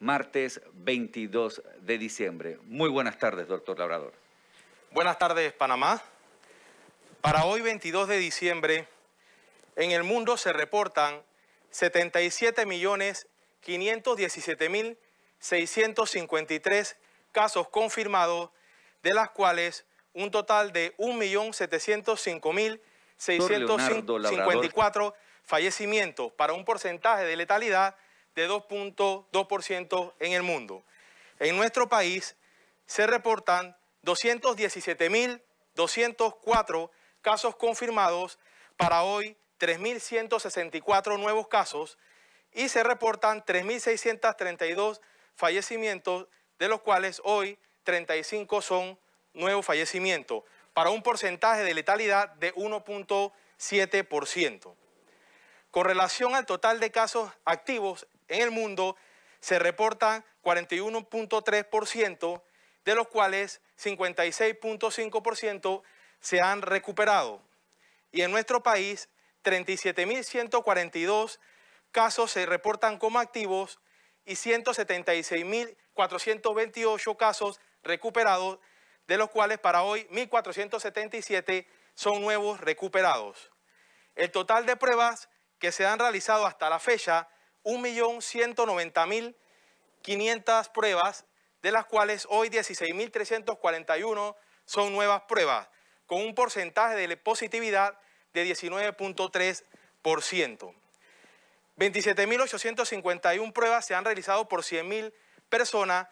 martes 22 de diciembre. Muy buenas tardes, doctor Labrador. Buenas tardes, Panamá. Para hoy, 22 de diciembre, en el mundo se reportan 77.517.653 casos confirmados, de las cuales un total de 1.705.654 fallecimientos para un porcentaje de letalidad de 2.2% en el mundo. En nuestro país se reportan 217.204 casos confirmados, para hoy 3.164 nuevos casos y se reportan 3.632 fallecimientos, de los cuales hoy 35 son nuevos fallecimientos, para un porcentaje de letalidad de 1.7%. Con relación al total de casos activos en el mundo, se reportan 41.3%, de los cuales 56.5% se han recuperado. Y en nuestro país, 37.142 casos se reportan como activos y 176.428 casos recuperados, de los cuales para hoy 1.477 son nuevos recuperados. El total de pruebas que se han realizado hasta la fecha 1.190.500 pruebas, de las cuales hoy 16.341 son nuevas pruebas, con un porcentaje de positividad de 19.3%. 27.851 pruebas se han realizado por 100.000 personas.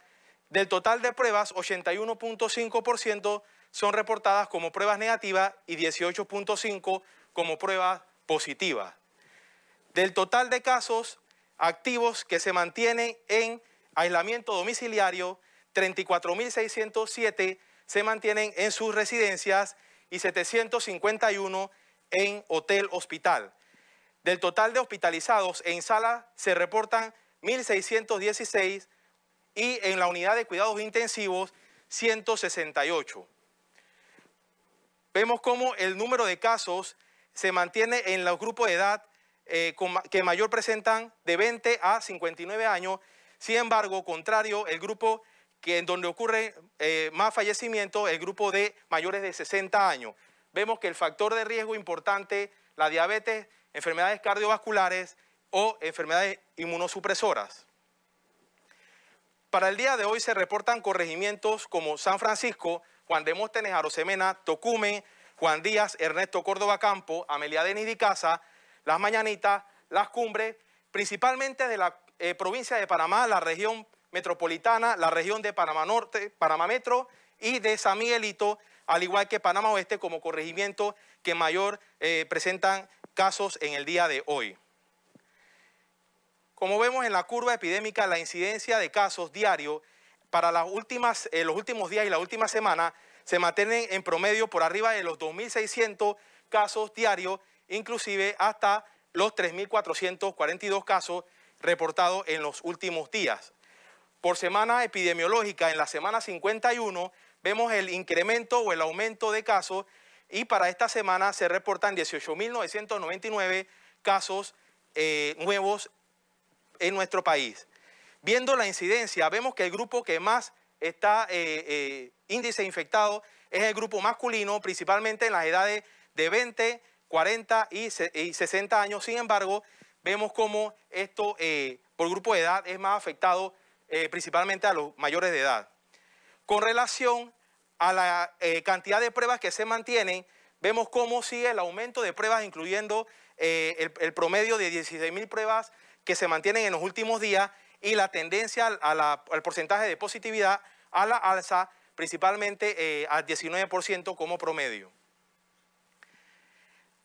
Del total de pruebas, 81.5% son reportadas como pruebas negativas y 18.5% como pruebas positivas del total de casos activos que se mantienen en aislamiento domiciliario, 34.607 se mantienen en sus residencias y 751 en hotel hospital. Del total de hospitalizados en sala se reportan 1.616 y en la unidad de cuidados intensivos 168. Vemos cómo el número de casos se mantiene en los grupos de edad eh, que mayor presentan de 20 a 59 años. Sin embargo, contrario, el grupo que en donde ocurre eh, más fallecimiento, el grupo de mayores de 60 años. Vemos que el factor de riesgo importante, la diabetes, enfermedades cardiovasculares o enfermedades inmunosupresoras. Para el día de hoy se reportan corregimientos como San Francisco, Juan Demóstenes Arosemena, Tocumen, Juan Díaz, Ernesto Córdoba Campo, Amelia Denis Di Casa, las mañanitas, las cumbres, principalmente de la eh, provincia de Panamá, la región metropolitana, la región de Panamá Norte, Panamá Metro y de San Miguelito, al igual que Panamá Oeste como corregimiento que mayor eh, presentan casos en el día de hoy. Como vemos en la curva epidémica, la incidencia de casos diarios para las últimas, eh, los últimos días y la última semana se mantienen en promedio por arriba de los 2.600 casos diarios inclusive hasta los 3.442 casos reportados en los últimos días. Por semana epidemiológica, en la semana 51, vemos el incremento o el aumento de casos y para esta semana se reportan 18.999 casos eh, nuevos en nuestro país. Viendo la incidencia, vemos que el grupo que más está eh, eh, índice infectado es el grupo masculino, principalmente en las edades de 20 40 y, 60 años. Sin embargo, vemos cómo esto eh, por grupo de edad es más afectado eh, principalmente a los mayores de edad. Con relación a la eh, cantidad de pruebas que se mantienen, vemos cómo sigue el aumento de pruebas, incluyendo el, promedio de 16.000 pruebas que se mantienen en los últimos días y la tendencia al porcentaje de positividad a la alza, principalmente al 19% como promedio.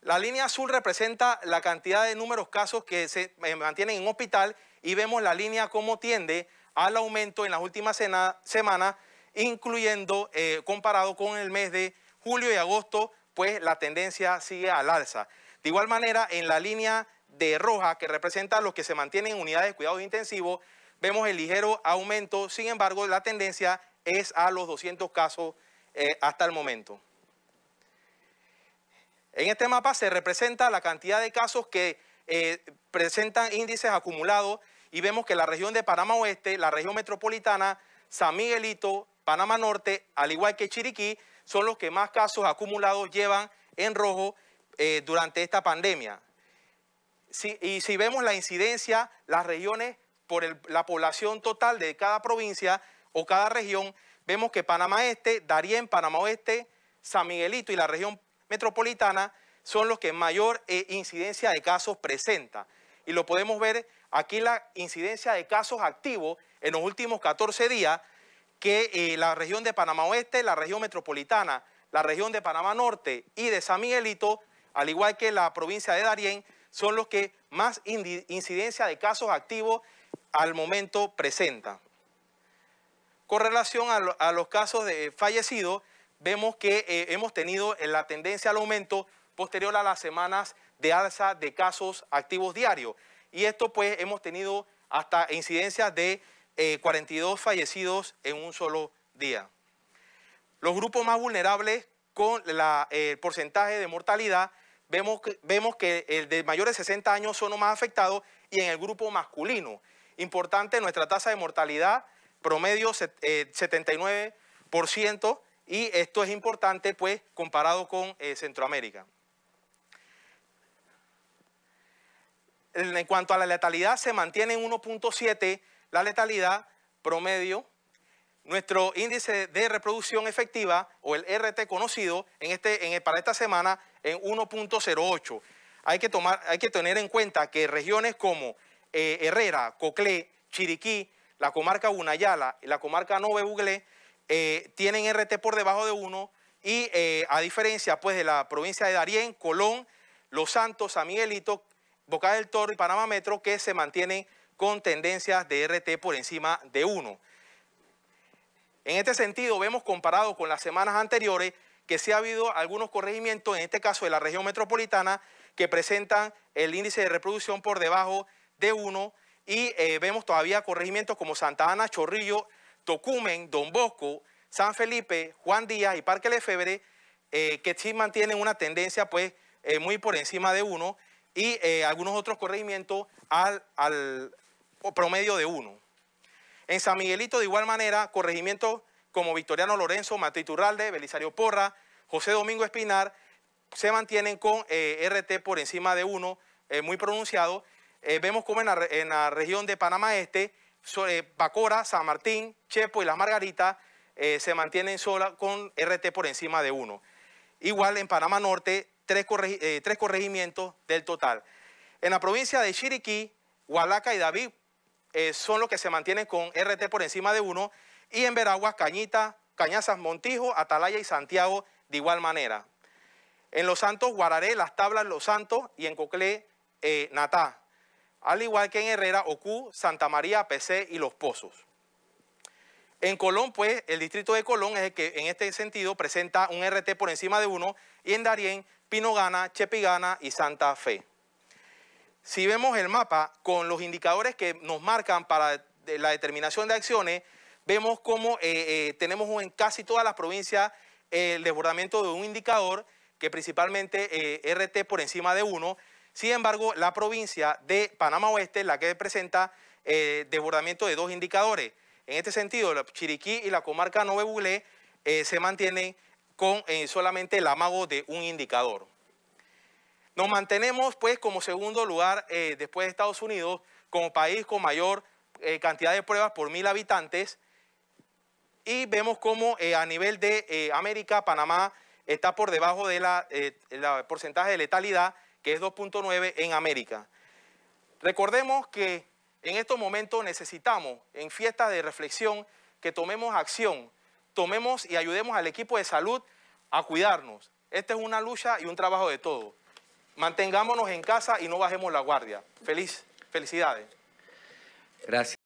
La línea azul representa la cantidad de números casos que se eh, mantienen en hospital y vemos la línea como tiende al aumento en las últimas semanas, incluyendo, eh, comparado con el mes de julio y agosto, pues la tendencia sigue al alza. De igual manera, en la línea de roja, que representa los que se mantienen en unidades de cuidados intensivos, vemos el ligero aumento, sin embargo, la tendencia es a los 200 casos eh, hasta el momento. En este mapa se representa la cantidad de casos que eh, presentan índices acumulados y vemos que la región de Panamá Oeste, la región metropolitana, San Miguelito, Panamá Norte, al igual que Chiriquí, son los que más casos acumulados llevan en rojo eh, durante esta pandemia. y si vemos la incidencia, las regiones por la población total de cada provincia o cada región, vemos que Panamá Este, Darien, Panamá Oeste, San Miguelito y la región metropolitana son los que mayor eh, incidencia de casos presenta. Y lo podemos ver aquí la incidencia de casos activos en los últimos 14 días que eh, la región de Panamá Oeste, la región metropolitana, la región de Panamá Norte y de San Miguelito, al igual que la provincia de Darién, son los que más incidencia de casos activos al momento presenta. Con relación a los casos de fallecidos, vemos que eh, hemos tenido eh, la tendencia al aumento posterior a las semanas de alza de casos activos diarios. Y esto pues hemos tenido hasta incidencias de 42 eh, fallecidos en un solo día. Los grupos más vulnerables con el porcentaje de mortalidad, vemos que, vemos que el de mayores de 60 años son los más afectados y en el grupo masculino. Importante, nuestra tasa de mortalidad promedio 79%, y esto es importante, pues, comparado con eh, Centroamérica. En cuanto a la letalidad, se mantiene en 1.7 la letalidad promedio. Nuestro índice de reproducción efectiva, o el RT conocido, este, para esta semana en 1.08. Hay, que tener en cuenta que regiones como eh, Herrera, Coclé, Chiriquí, la comarca Unayala y la comarca Nove Buglé eh, tienen RT por debajo de 1 y eh, a diferencia pues de la provincia de Darién, Colón, Los Santos, San Miguelito, Boca del Toro y Panamá Metro que se mantienen con tendencias de RT por encima de 1. En este sentido, vemos comparado con las semanas anteriores que sí ha habido algunos corregimientos, en este caso de la región metropolitana, que presentan el índice de reproducción por debajo de 1 y eh, vemos todavía corregimientos como Santa Ana, Chorrillo, Tocumen, Don Bosco, San Felipe, Juan Díaz y Parque Lefebvre, eh, que sí mantienen una tendencia pues eh, muy por encima de uno y eh, algunos otros corregimientos al, al promedio de uno. En San Miguelito, de igual manera, corregimientos como Victoriano Lorenzo, Matriz Urralde, Belisario Porra, José Domingo Espinar, se mantienen con RT por encima de uno, muy pronunciado. vemos como en la, en la, región de Panamá Este eh, Bacora, San Martín, Chepo y Las Margaritas eh, se mantienen sola con RT por encima de 1. Igual en Panamá Norte, eh, tres, corregimientos del total. En la provincia de Chiriquí, Hualaca y David son los que se mantienen con RT por encima de 1. Y en Veraguas, Cañita, Cañazas, Montijo, Atalaya y Santiago de igual manera. En Los Santos, Guararé, Las Tablas, Los Santos y en Coclé, Natá al igual que en Herrera, Ocú, Santa María, PC y Los Pozos. En Colón, pues, el distrito de Colón es el que en este sentido presenta un RT por encima de 1 y en Darién, Pinogana, Chepigana y Santa Fe. Si vemos el mapa con los indicadores que nos marcan para la determinación de acciones, vemos cómo eh, eh, tenemos en casi todas las provincias el desbordamiento de un indicador que principalmente eh, RT por encima de 1 sin embargo, la provincia de Panamá Oeste es la que presenta eh, desbordamiento de dos indicadores. En este sentido, Chiriquí y la comarca Nove Bulé eh, se mantienen con eh, solamente el amago de un indicador. Nos mantenemos, pues, como segundo lugar después de Estados Unidos, como país con mayor cantidad de pruebas por mil habitantes. Y vemos cómo a nivel de América, Panamá está por debajo del de porcentaje de letalidad que es 2.9 en América. Recordemos que en estos momentos necesitamos, en fiestas de reflexión, que tomemos acción, tomemos y ayudemos al equipo de salud a cuidarnos. Esta es una lucha y un trabajo de todos. Mantengámonos en casa y no bajemos la guardia. Feliz, felicidades. Gracias.